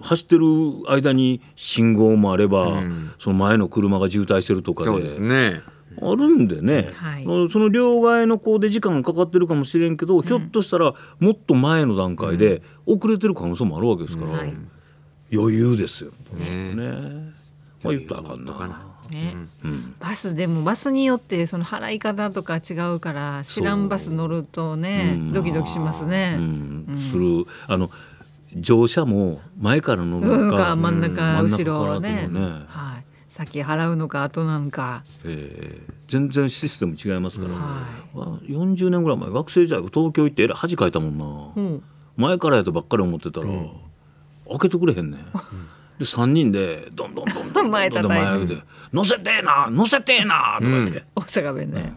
走ってる間に信号もあれば、うん、その前の車が渋滞してるとかでそうですねあるんでね、はい、その両替のこうで時間がかかってるかもしれんけど、うん、ひょっとしたらもっと前の段階で遅れてる可能性もあるわけですから、うんはい、余裕ですよ。ねねまあ言ったらあかんな。ね、うん、バスでもバスによってその払い方とか違うから知らんバス乗るとねドキドキしますね。するあの乗車も前から乗るのか,、真ん中、後ろねはい、先払うのか後なのか、えー、全然システム違いますから、ねはい、40年ぐらい前学生時代東京行ってえらい恥かいたもんな、前からやとばっかり思ってたら、開けてくれへんねで3人でどんどんどんどん前叩いて「乗せてえな乗せてえな」とか言って、大阪弁ね、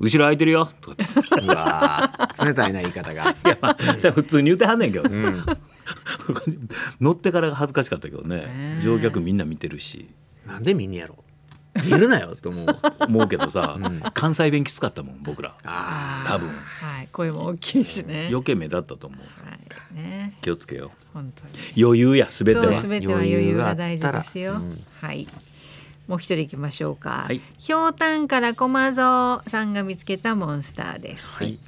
後ろ空いてるよ」とかってうわ冷たいな言い方がいや、まあ、普通に言うてはんねんけど、うん 乗ってから恥ずかしかったけどね乗客みんな見てるしなんで見ニやろ見るなよと思う 思うけどさ、うん、関西弁きつかったもん僕ら多分、はい、声も大きいしね余計目立ったと思う、はいね、気をつけよう余裕や全ては全ては余裕が大事ですよ、うん、はいもう一人いきましょうか、はい、ひょうたんから駒蔵さんが見つけたモンスターです、はい、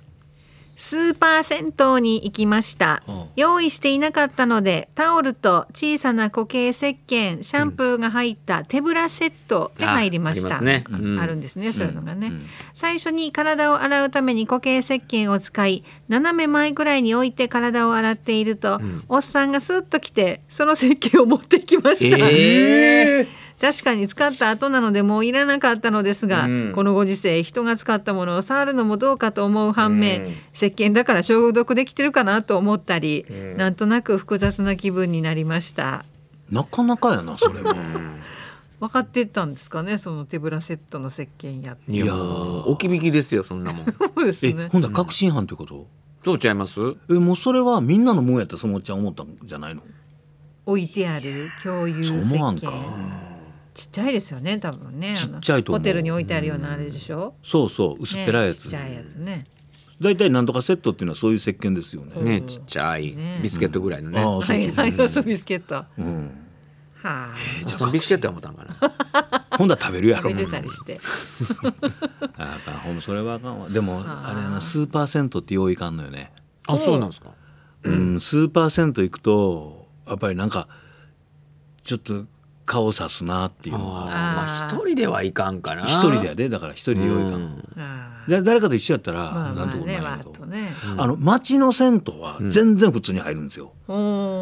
スーパー銭湯に行きました、うん、用意していなかったのでタオルと小さな固形石鹸シャンプーが入った手ぶらセットで入りました、うああねうん、あるんですねそういうのがね、最初に体を洗うために固形石鹸を使い斜め前くらいに置いて体を洗っていると、おっさんがスッと来てその石鹸を持ってきました、えー確かに使った後なのでもういらなかったのですが、うん、このご時世人が使ったものを触るのもどうかと思う反面、うん、石鹸だから消毒できてるかなと思ったり、うん、なんとなく複雑な気分になりましたなかなかやなそれは 分かってたんですかねその手ぶらセットの石鹸やっていや置き引きですよそんなもん そうですねほんだ確信犯ってこと、そうちゃいますえもうそれはみんなのもんやってそのおっちゃん思ったんじゃないの置いてある共有石鹸そんかちっちゃいですよね多分ねちっちゃいとホテルに置いてあるようなあれでしょ、うそうそう薄っぺらいやつ、ね、ちっちゃいやつね大体何とかセットっていうのはそういう石鹸ですよね。ねちっちゃい、ビスケットぐらいのね。うん、あそそうそうビスケット。うん。はあ。じゃあビスケットは持たんかな。今度は食べるやろ。食べてたりして。あかんほんそれはあかんわ。でもあれなスーパーセントって用意かんのよね。あそうなんですか。うんスーパーセント行くとやっぱりなんかちょっと。顔さすなっていうのまあ一人ではいかんかな一人でやでだから一人でよいかん、で誰かと一緒やったら、まあ、なんとないけど、あねあの町の銭湯は全然普通に入るんですよ、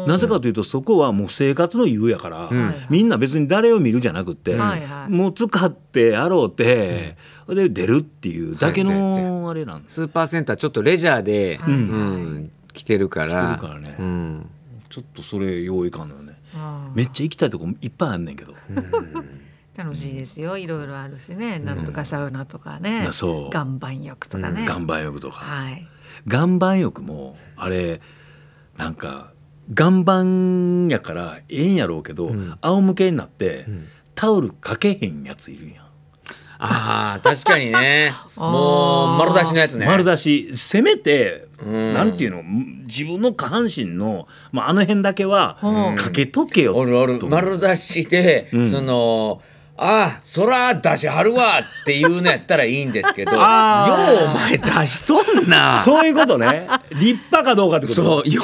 なぜかというとそこはもう生活の湯やから、みんな別に誰を見るじゃなくて、もう使ってやろうて、で出るっていうだけのあれなんスーパーセンターちょっとレジャーで、うん来てるから来てるからね、ちょっとそれ用意かんよねめっちゃ行きたいとこいっぱいあんねんけど。楽しいですよ、いろいろあるしね、なんとかサウナとかね、うん、そう岩盤浴とかね、岩盤浴とか、はい、岩盤浴もあれなんか岩盤やからええんやろうけど、うん、仰向けになって、タオルかけへんやついるやんああ確かにね もう丸出しのやつね丸出しせめて、うん、なんていうの自分の下半身の、まあ、あの辺だけはかけとけよ、うん、おるおる丸出しで、うん、そのああそら出しはるわっていうのやったらいいんですけど ようお前出しとんなそういうことね 立派かどうかってことそうよ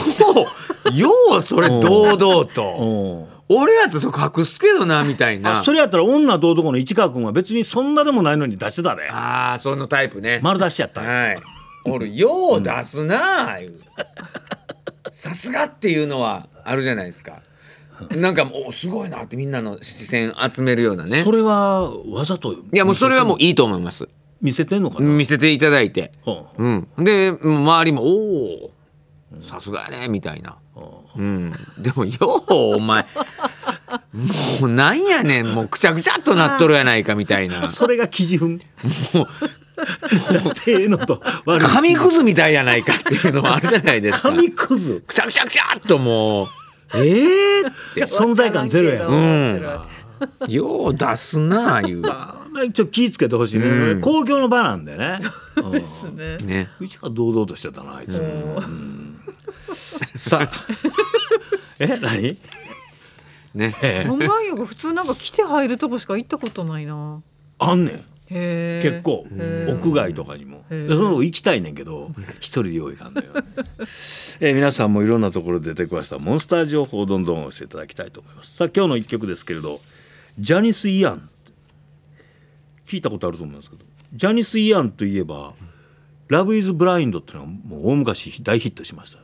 うようそれ堂々と。俺やったらそれ隠すけどなみたいなそれやったら女どうとこの市川君は別にそんなでもないのに出してたでああそのタイプね丸出しやったはい俺よう出すなさすがっていうのはあるじゃないですかなんかもうすごいなってみんなの視線集めるようなねそれはわざといやもうそれはもういいと思います見せてんのかな見せていただいて、はあ、うんで周りも「おおさすがやね」みたいなうん、でもようお前もうなんやねんもうくちゃくちゃっとなっとるやないかみたいなそれが記事粉もう出えのと紙くずみたいやないかっていうのもあるじゃないですか紙くずくちゃくちゃくちゃっともうええー、存在感ゼロやん、うん、よう出すなあいう。ちょっと気ぃつけてほしいね、うん、公共の場なんでね。そうですね。ね。うちが堂々としてたなあいつ。うん さあ。え、何。ね。門番浴普通なんか来て入るとこしか行ったことないな。あんねん。結構屋外とかにもそのとこ行きたいねんけど一人で用意かんのよ、ね、え皆さんもいろんなところで出てきましたモンスター情報をどんどん教えていただきたいと思いますさあ今日の一曲ですけれどジャニス・イアン聞いたことあると思いますけどジャニス・イアンといえば「ラブ・イズ・ブラインド」っていうのはもう大昔大ヒットしました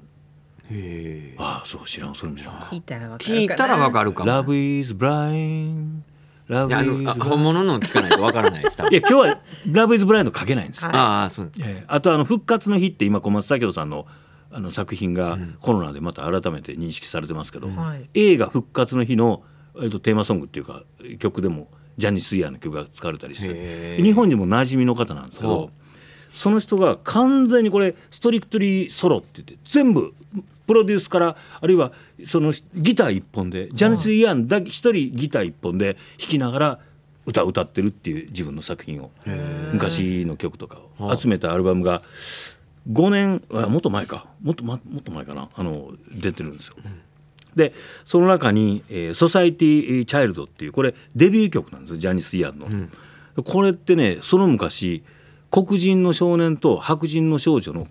へああそう知らんそれも知らん聞いたらわかる聞いたらわかるかも Love is blind ラブあの本物の聞かないとわからないですいや今日は「ラブイズブラインド書けないんですよ、ああそうです、えーあとあの「復活の日」って今小松左京さんのあの作品がコロナでまた改めて認識されてますけど、はい映画「復活の日の」えっとテーマソングっていうか曲でもジャニス・イヤーの曲が使われたりして日本にも馴染みの方なんですけどその人が完全にこれストリクトリーソロって言って全部プロデュースからあるいはそのギター1本でジャニス・イアンだけ1人ギター1本で弾きながら歌歌ってるっていう自分の作品を昔の曲とかを集めたアルバムが5年もっと前かもっと,、もっと前かなあの出てるんですよ。でその中に「えソサイティ・チャイルド」っていうこれデビュー曲なんですよジャニス・イアンの、これってねその昔黒人の少年と白人の少女の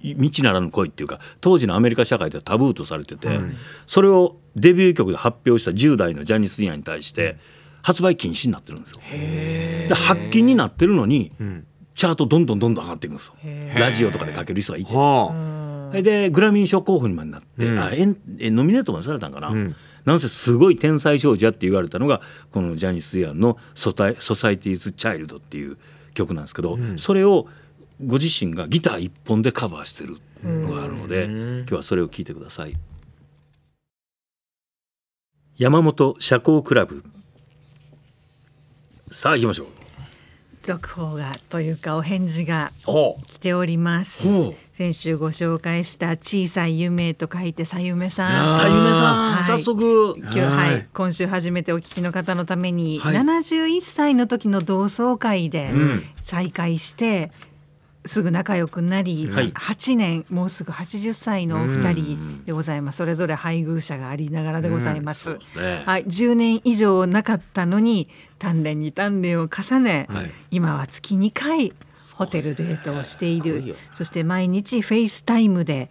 未知ならぬ恋っていうか当時のアメリカ社会ではタブーとされてて、うん、それをデビュー曲で発表した10代のジャニス・リアに対して発売禁止になってるんですよ。で発禁になってるのに、うん、チャートどんどんどんどん上がっていくんですよ。ラジオとかでかける人がいて。でグラミー賞候補にまでなって、うん、あええノミネートもされたんかな、うん、なんせすごい天才少女やって言われたのがこのジャニス・イアンのソ「ソサイティーズ・チャイルド」っていう曲なんですけど、うん、それをご自身がギター一本でカバーしてるのがあるので今日はそれを聞いてください山本社交クラブさあ行きましょう続報がというかお返事が来ております先週ご紹介した小さい夢と書いてさゆめさんさゆめさん、はい、早速今日はい、今週初めてお聞きの方のために、七十一歳の時の同窓会で再会して、うんすぐ仲良くなり、はい、8年もうすぐ80歳のお二人でございますそれぞれ配偶者がありながらでございます、ね、はい、10年以上なかったのに鍛錬に鍛錬を重ね、はい、今は月2回ホテルデートをしている、ね、そして毎日フェイスタイムで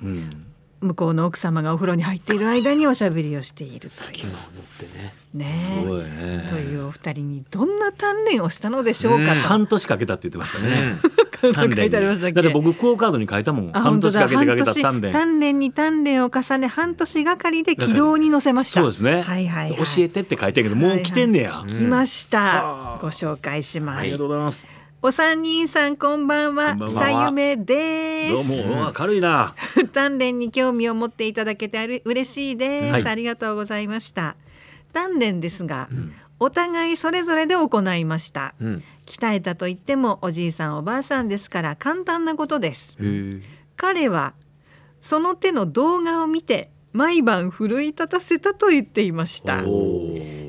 向こうの奥様がお風呂に入っている間におしゃべりをしているという。ねえ、ね、というお二人にどんな鍛錬をしたのでしょうか、ね、半年かけたって言ってましたね。鍛錬だって僕クオカードに書いたもん半年かけてかけた鍛錬鍛錬に鍛錬を重ね半年がかりで軌道に乗せましたそうですね、はいはいはい、教えてって書いてるけどもう来てんねや、はいはい、来ました、うん、ご紹介しますありがとうございますお三人さんこんばんはさゆめですどうも明るいな鍛錬に興味を持っていただけてある嬉しいです、はいありがとうございました鍛錬ですが、うんお互いそれぞれで行いました、うん鍛えたと言ってもおじいさんおばあさんですから簡単なことです彼はその手の動画を見て毎晩奮い立たせたと言っていました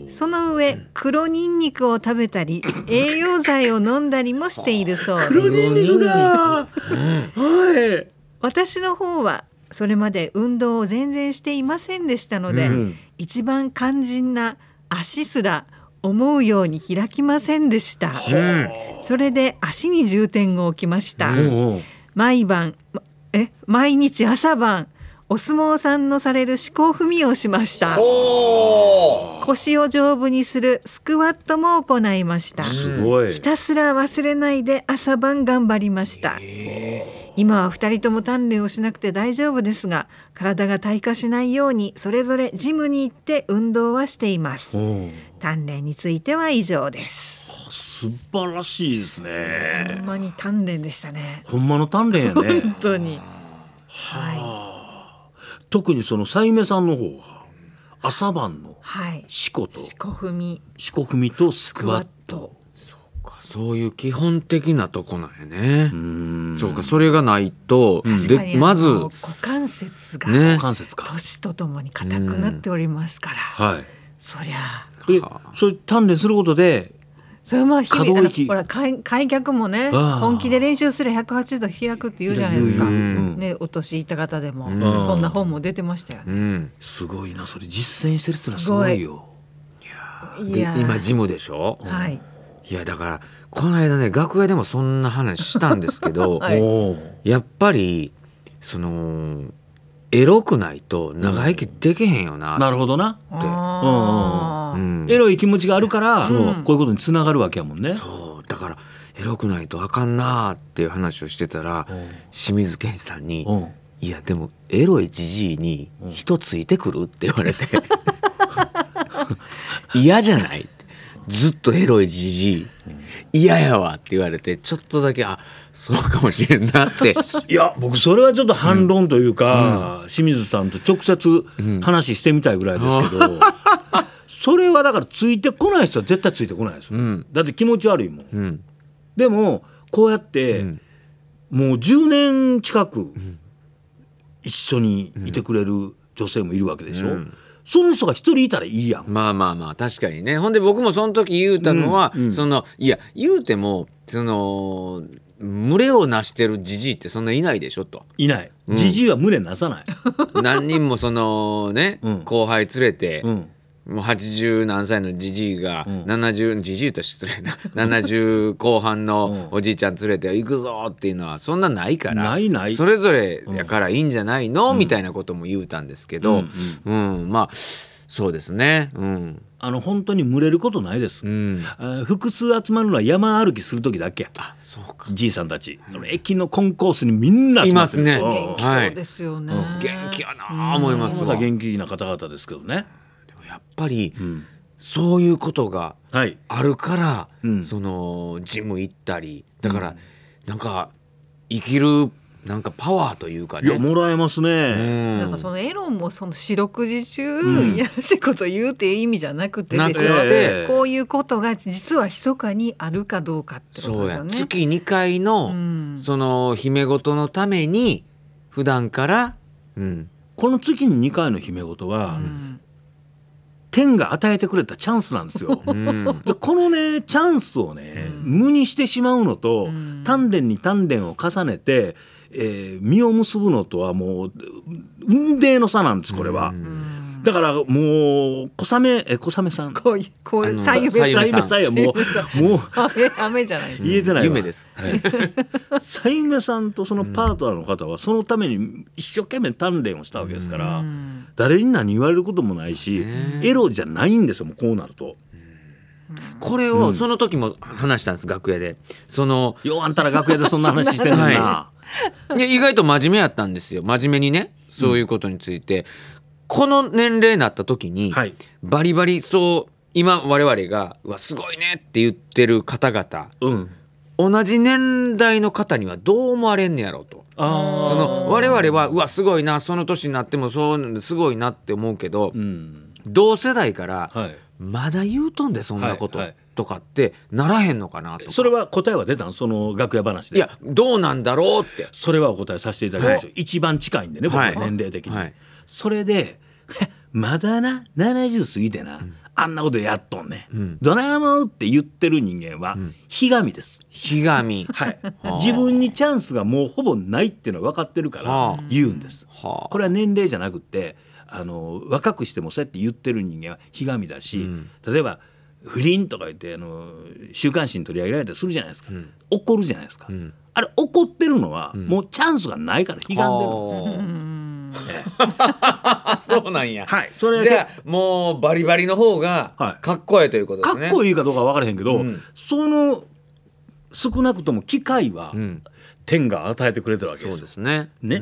その上黒ニンニクを食べたり 栄養剤を飲んだりもしているそう黒ニンニクだ、はい、私の方はそれまで運動を全然していませんでしたので、うん、一番肝心な足すら思うように開きませんでした、うん、それで足に重点を置きました、うん、毎晩え毎日朝晩お相撲さんのされる思考踏みをしました腰を丈夫にするスクワットも行いましたすごいひたすら忘れないで朝晩頑張りました今は2人とも鍛錬をしなくて大丈夫ですが体が退化しないようにそれぞれジムに行って運動はしています鍛錬については以上です素晴らしいですねほんまに鍛錬でしたねほんまの鍛錬やね 本当にはい特にそのさゆめさんの方は朝晩の四股と、はい、四股踏み四股踏みとスクワットそういう基本的なとこなんやねそうかそれがないと、でまず股関節が、ね、股関節か年とともに硬くなっておりますから、はい、そりゃそれ鍛錬することでそれまあ日々ほら開開脚もね本気で練習する180度開くって言うじゃないですか、うん、ね、お年いった方でも、うん、そんな本も出てましたよね、うん、すごいなそれ実践してるってのはすごいよいや今ジムでしょ、うはい、いやだからこの間ね楽屋でもそんな話したんですけど、はい、やっぱりそのエロくないと長生きできへんよな、なるほどなって、うんうん、エロい気持ちがあるからこういうことにつながるわけやもんね。そうだからエロくないとあかんなっていう話をしてたら清水健さんに「いやでもエロいじじいに人ついてくる?」って言われて「嫌じゃない?」ずっとエロいじじい嫌やわ」って言われてちょっとだけ「あそうかもしれんなって いや僕それはちょっと反論というか、うん、清水さんと直接話してみたいぐらいですけど、うん、それはだからついてこない人は絶対ついてこないです、うん、だって気持ち悪いもん、うん、でもこうやって、もう10年近く一緒にいてくれる女性もいるわけでしょ、その人が一人いたらいいやん。まあまあまあ確かにね。ほんで僕もその時言うたのは、うんうん、そのいや言うてもその群れをなしてるじじいってそんないないでしょといないじじいは群れなさない、何人もそのね、後輩連れて、もう80何歳のじじいが、70じじいと失礼な70 後半のおじいちゃん連れて行くぞっていうのはそんなないからないないそれぞれやからいいんじゃないの、みたいなことも言うたんですけど、うんまあそうですねうんあの本当に群れることないです、うん、複数集まるのは山歩きする時だけあそうかじいさんたち、うん、駅のコンコースにみんな集まいますね、元気そうですよね、はい、元気やな思いますま元気な方々ですけどねでもやっぱり、そういうことがあるから、はい、そのジム行ったりだから、うん、なんか生きるなんかパワーというかね。いやもらえますね。なんかそのエロンもその四六時中、いやらしいこと言うっていう意味じゃなくてでしょ、なくてこういうことが実は密かにあるかどうかってことですよね。月二回の、その姫事のために普段から、うん、この月に二回の姫事は、うん天が与えてくれたチャンスなんですよ。うんでこのねチャンスをね、無にしてしまうのと、うん鍛錬に鍛錬を重ねてえー、実を結ぶのとはもう運命の差なんですこれは。だからもう小雨え小雨さん。こうこうさゆめさもうもう 雨雨じゃない。言えてない夢です。さゆめさんとそのパートナーの方はそのために一生懸命鍛錬をしたわけですから、誰に何言われることもないし、エロじゃないんですよもうこうなると。これをその時も話したんです楽屋で。そのようあんたら楽屋でそんな話してるな。いや意外と真面目やったんですよ真面目にねそういうことについて、うん、この年齢になった時に、はい、バリバリそう今我々が「うわすごいね」って言ってる方々、うん、同じ年代の方にはどう思われんねやろうと。その我々はうわすごいなその年になってもそうすごいなって思うけど、うん、同世代から、まだ言うとんでそんなこと、はいはい、とかってならへんのかなとそれは答えは出たんその楽屋話でいやどうなんだろうってそれはお答えさせていただきましょう、はい、一番近いんでね僕は年齢的に、はい、それでまだな70過ぎてな、うん、あんなことやっとんね、うん、ドラムって言ってる人間は、ひがみですがみはい自分にチャンスがもうほぼないっていうのは分かってるから言うんです、はあ、これは年齢じゃなくてあの若くしてもそうやって言ってる人間はがみだし、例えば不倫とか言ってあの週刊誌に取り上げられたりするじゃないですか、うん、怒るじゃないですか、うん、あれ怒ってるのは、うん、もうチャンスがないから悲願でるんです、え そうなんや、はい、それじゃあもうバリバリの方がかっこええということですね、はい、かっこいいかどうかは分からへんけど、その少なくとも機械は天が与えてくれてるわけですよ。そですねね、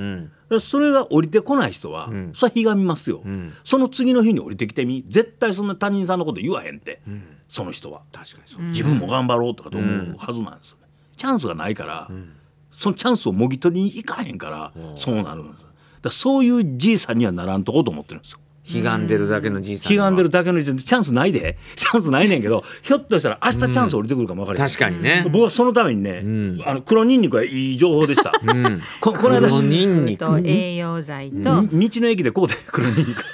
うん、それが降りてこない人は、うん、それはひがみますよ、うん、その次の日に降りてきてみ絶対そんな他人さんのこと言わへんって、その人は確かにそう自分も頑張ろうとかと思うはずなんですよね。チャンスがないから、そのチャンスをもぎ取りに行かへんから、そうなるんですだそういうじいさんにはならんとこと思ってるんですよ。ひがんでるだけのじいさんひでるだけのじいさんチャンスないで チャンスないねんけどひょっとしたら明日チャンス降りてくるかも分かる、うん、確かにね僕はそのためにね、うん、あの黒にんにくはいい情報でした、うん、ここの間黒にんにくと栄養剤と道の駅でこうで黒にんにく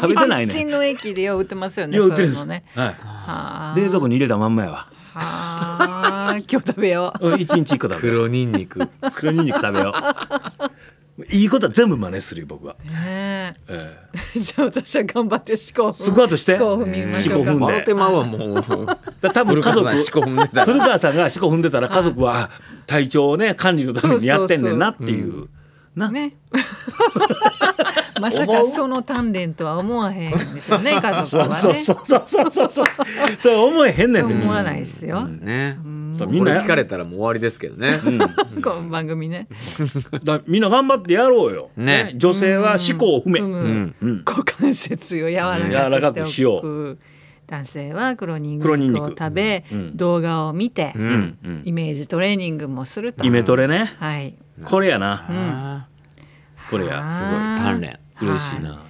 食べてないね道の駅でよう売ってますよねよう売ってるんですね、はい、冷蔵庫に入れたまんまやわはあ今日食べよう一日一個食べよう黒にんにく黒にんにく食べよういいことは全部真似するよ僕は。ええー、じゃあ私は頑張って思考そこはとして思考踏んで。しょうか。笑ってまうわもう。だ多分家族古川さんが思考踏んでたら家族は体調をね管理のためにやってんねんなっていうな、ね。まさかその鍛錬とは思わへんでしょうね 家族はね。そうそうそうそうそうそう。それ思えへんねんね。思わないですよ。うん、ね。みんな聞かれたらもう終わりですけどね。この番組ね。だみんな頑張ってやろうよ。ね。女性は思考を踏め。うん股関節を柔らかくしよう。男性は黒ニンニクを食べ、動画を見て、うんイメージトレーニングもするとイメトレね、はい、これやな、これやすごい鍛錬嬉しいな。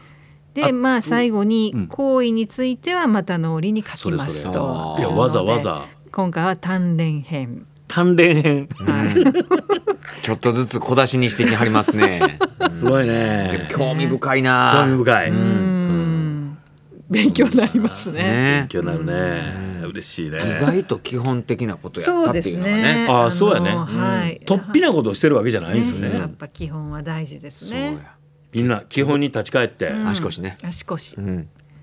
でまあ最後に行為についてはまた脳裏に書きますと。それそいやわざわざ。今回は鍛錬編。鍛錬編。はい、ちょっとずつ小出しにしてきはりますね。すごいね。興味深いな。興味深い。うん勉強になりますね。勉強なるね。嬉しいね。意外と基本的なことやったっていうのはね。ああ、そうやね。はい。突飛なことをしてるわけじゃないんですよね。やっぱ基本は大事ですね。みんな基本に立ち返って、足腰ね足腰、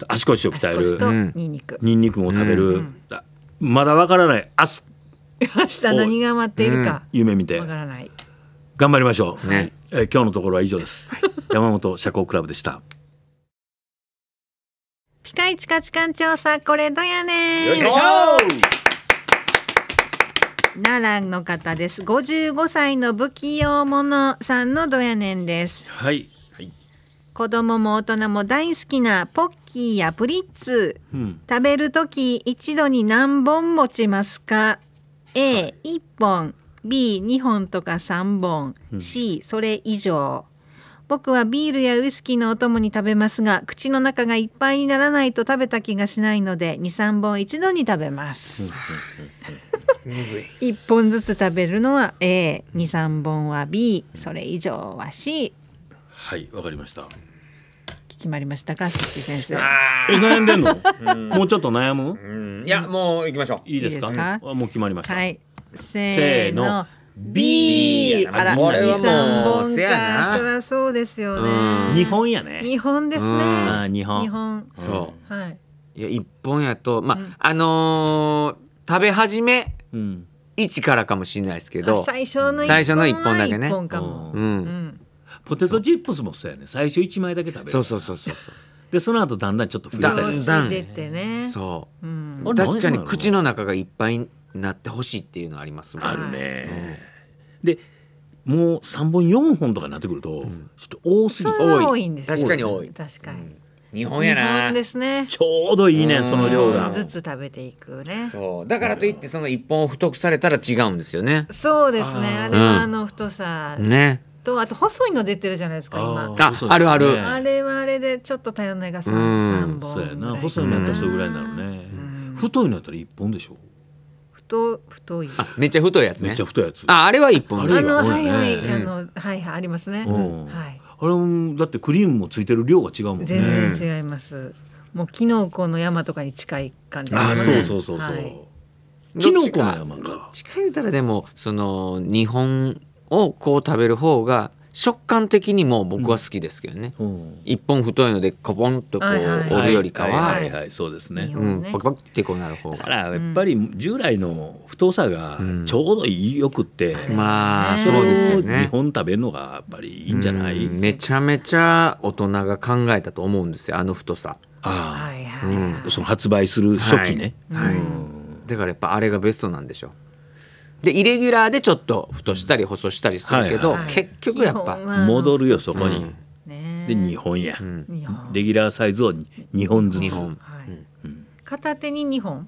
足腰を鍛えるとニンニクニンニクも食べる、まだわからない明日 明日何が待っているか、夢見てわからない頑張りましょう、ねえ今日のところは以上です、山本社交クラブでしたピカイチ価値観調査これどやね奈良の方です55歳の不器用者さんのどやねんですはい子供も大人も大好きなポッキーやプリッツ、うん、食べる時一度に何本持ちますか A1 本 B2 本とか3本、うん、C それ以上僕はビールやウイスキーのお供に食べますが口の中がいっぱいにならないと食べた気がしないので23本一度に食べます1本ずつ食べるのは A23 本は B それ以上は C はいわかりました決まりましたか鈴木先生悩んでんの もうちょっと悩むいやもう行きましょういいですかもう決まりました、はい、せーの B あら23本かそりゃそうですよね日本やね日本ですね日本日本そうはいいや一本やとまあ、あのー、食べ始め、うん、一からかもしれないですけど最初の一本だけね、うん、うんポテトチップスもそうやね最初1枚だけ食べるそうそうそうそうでその後だんだんちょっと増えたりだんだん、ね、そう、うん、確かに口の中がいっぱいになってほしいっていうのありますもんねあるね、うん、でもう3本4本とかなってくると、ちょっと多すぎて、いん、多い確かに多い確かに、日本やなですねちょうどいいねその量がずつ食べていくねそうだからといってその一本を太くされたら違うんですよねそうですねあれはあの太さねとあと細いの出てるじゃないですか今ああるある、ね、あれはあれでちょっと頼んないが 3, 3本そうやな細いのやったらそれぐらいになるね太いのやったら1本でしょ太太いあめっちゃ太いやつねめっちゃ太いやつああれは一本ああのはいはい、うん、あのはいはいありますね、うんはい、あれもだってクリームもついてる量が違うもんね全然違いますもうキノコの山とかに近い感じ、ね、あそうそうそうそう、はいキノコの山か。近いたらでもその日本をこう食べる方が食感的にも僕は好きですけどね、うん、一本太いのでコポンとこう折るよりかは、はいはい、はいそうですね、うん、パクパクってこうなる方がだからやっぱり従来の太さがちょうどいいよくて、まあそうですよね日本食べるのがやっぱりいいんじゃない、めちゃめちゃ大人が考えたと思うんですよあの太さあ、はいはい、その発売する初期ね、はいだからやっぱあれがベストなんでしょうでイレギュラーでちょっと太したり細したりするけど、はい結局やっぱ戻るよそこに、うん、で日本や、うん、レギュラーサイズを2本ずつ、はいうん、片手に2本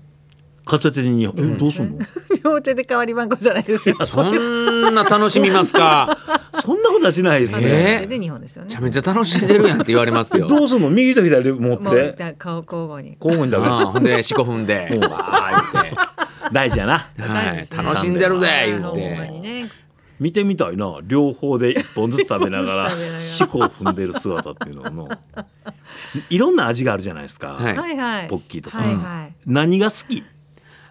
片手に2本えどうすんの 両手で代わり番号じゃないですかそんな楽しみますか そんなことはしないですね。えー、で本ですよね。めちゃめちゃ楽しんでるやんって言われますよ。どうするの右と左持って。顔交互に。交互にだけ。ほんで四股踏んで。うわあ。って。大事やな、はい、楽しんでるで言うて。見てみたいな両方で1本ずつ食べながら四股 を踏んでる姿っていうのも いろんな味があるじゃないですか、はいポッキーとか、はいはい、何が好き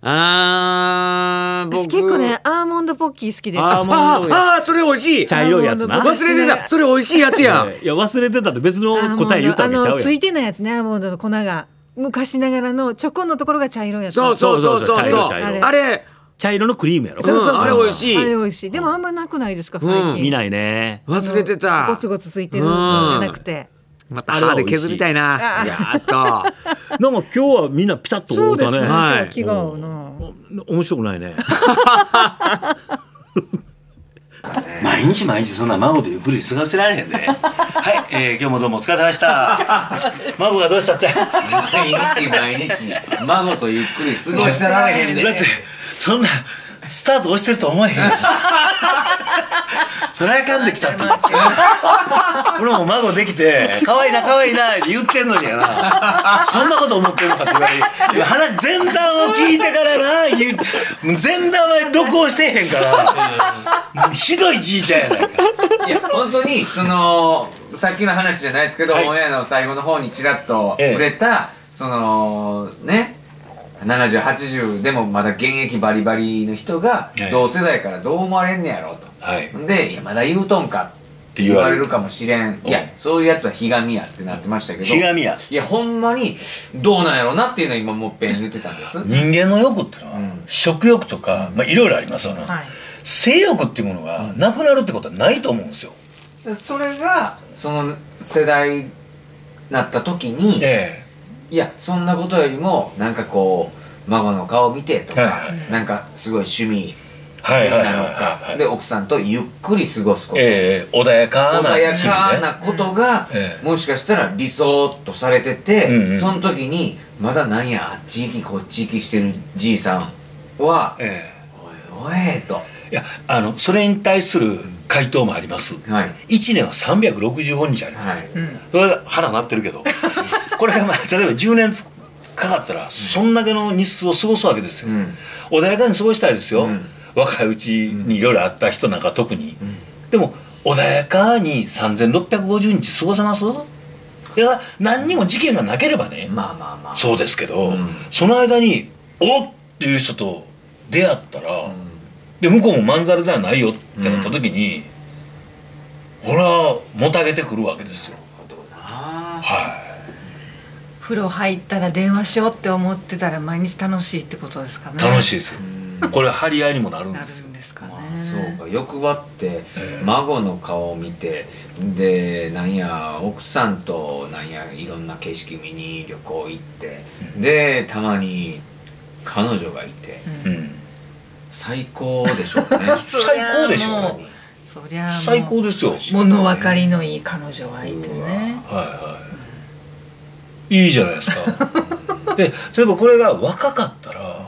あー私結構ねアーモンドポッキー好きですああそれ美味しい茶色いやつな忘れてたそれ美味しいやつやいや忘れてたって別の答え言うたわけちゃうやんついてないやつねアーモンドの粉が昔ながらのチョコのところが茶色いやつそうそうそうそう茶色茶色あれ茶色のクリームやろ。そうそうあれ美味しい。あれ美味しい。でもあんまなくないですか最近。見ないね。忘れてた。ゴツゴツついてるじゃなくて。また歯で削りたいな。いやっと。なんか今日はみんなピタッとそうですね。気が合うな。面白くないね。毎日毎日そんな孫とゆっくり過ごせられへんで、ね、はい、えー、今日もどうもお疲れ様でした孫 がどうしたって毎日毎日孫とゆっくり過ごせられへんで、だってそんなスタート押してると思えへん それかんできたって俺も孫できて「可愛いな可愛いな」って言ってんのにやなそんなこと思ってるのかって言われ話前段を聞いてからな前段は録音してへんからひどいじいちゃんやないかいや本当にそのさっきの話じゃないですけど、オンエアの最後の方にちらっと触れた、そのね7080でもまだ現役バリバリの人が同世代からどう思われんねやろと、はい、で「いやまだ言うとんか」って言われるかもしれん、ん、いやそういうやつはひがみやってなってましたけどひがみやいやほんまにどうなんやろうなっていうのは今もっぺん言ってたんです人間の欲ってのは、うん、食欲とか、まあ、いろいろありますよね、はい、性欲っていうものがなくなるってことはないと思うんですよ、それがその世代なった時に、ええいやそんなことよりもなんかこう孫の顔を見てとか、はい、なんかすごい趣味なのかで奥さんとゆっくり過ごすこと、えー、穏やかな、穏やかなことが、えー、もしかしたら理想とされてて、うんうん、その時にまだなんやあっち行きこっち行きしてるじいさんは「えー、おいおい」と。いやあのそれに対する回答もあります、はい、1年は365日あります、はい、それが腹なってるけど これが、まあ、例えば10年かかったらそんだけの日数を過ごすわけですよ、うん、穏やかに過ごしたいですよ、うん、若いうちにいろいろあった人なんか特に、うん、でも穏やかに3650日過ごせますだから何にも事件がなければね、まあまあまあ、そうですけど、その間に「おっ!」っていう人と出会ったら、で向こうもまんざらではないよってなった時に、うん、俺はもたげてくるわけですよはい風呂入ったら電話しようって思ってたら毎日楽しいってことですかね楽しいですよこれ張り合いにもなるんですよそうか欲張って孫の顔を見て、えー、でなんや奥さんとなんやいろんな景色見に旅行行って、うん、でたまに彼女がいて、うん、最高でしょうね 最高でしょうそりゃ最高ですよ物分かりのいい彼女相いてねはいはいいいじゃないですか で例えばこれが若かったら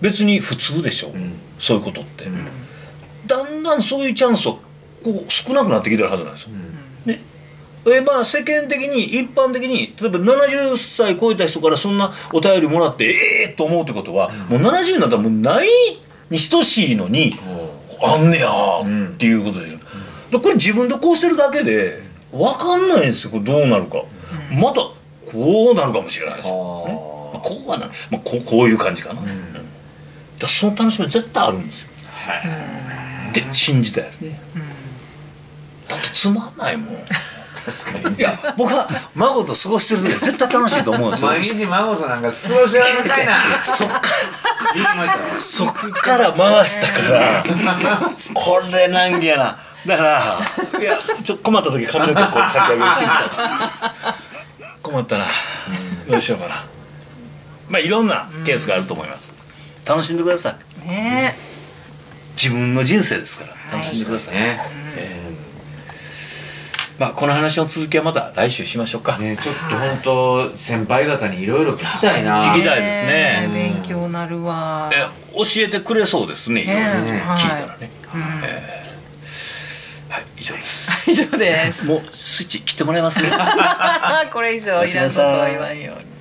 別に普通でしょう、うん、そういうことって、うん、だんだんそういうチャンスをこう少なくなってきてるはずなんですよ、うん、えまあ世間的に一般的に例えば70歳超えた人からそんなお便りもらってええー、と思うってことは、もう70になったらもうないに等しいのに、あんねやっていうことですよ、うこれ自分でこうしてるだけで分かんないんですよこれどうなるか、またこうなるかもしれないですよ、ねまあ、こうはな、まあ、こうこういう感じかな、うん、だその楽しみ絶対あるんですよ、はい、で信じたいですね、だってつまんないもん 確かにいや僕は孫と過ごしてる時は絶対楽しいと思うんですよ毎日孫となんか過ごしてられいなそっからそっから回したからこれ難儀やなだからいやちょ困った時髪の毛こうかき上げるし困ったな、どうしようかなまあいろんなケースがあると思います、楽しんでくださいね自分の人生ですから楽しんでくださいね、えまあ、この話の続きはまた来週しましょうか、ね、ちょっと本当先輩方にいろいろ聞きたいな、はい、聞きたいですね、えー、勉強なるわえ教えてくれそうですね、え聞いたらね、はいえー、はい、以上です。以上です。もうスイッチ切ってもらえますね。これ以上いらんことは言わんように。